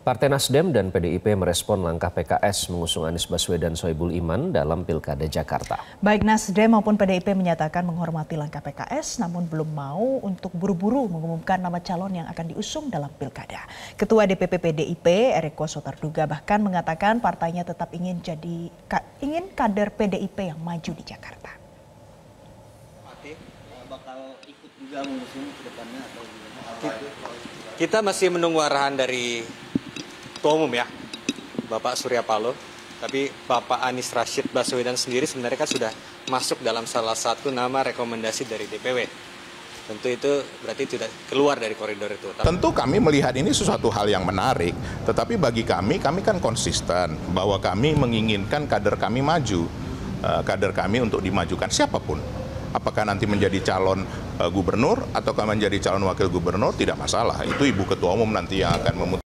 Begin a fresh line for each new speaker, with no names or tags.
Partai Nasdem dan PDIP merespon langkah PKS mengusung Anies Baswedan Soebul Iman dalam Pilkada Jakarta.
Baik Nasdem maupun PDIP menyatakan menghormati langkah PKS namun belum mau untuk buru-buru mengumumkan nama calon yang akan diusung dalam Pilkada. Ketua DPP PDIP Eriko Sotarduga bahkan mengatakan partainya tetap ingin jadi ingin kader PDIP yang maju di Jakarta.
kita masih menunggu arahan dari Ketua Umum ya, Bapak Surya Paloh. Tapi Bapak Anies Rashid Baswedan sendiri sebenarnya kan sudah masuk dalam salah satu nama rekomendasi dari DPW. Tentu itu berarti tidak keluar dari koridor itu. Tentu
kami melihat ini sesuatu hal yang menarik, tetapi bagi kami, kami kan konsisten bahwa kami menginginkan kader kami maju, eh, kader kami untuk dimajukan siapapun. Apakah nanti menjadi calon eh, gubernur atau menjadi calon wakil gubernur tidak masalah. Itu ibu ketua umum nanti yang akan memutuskan.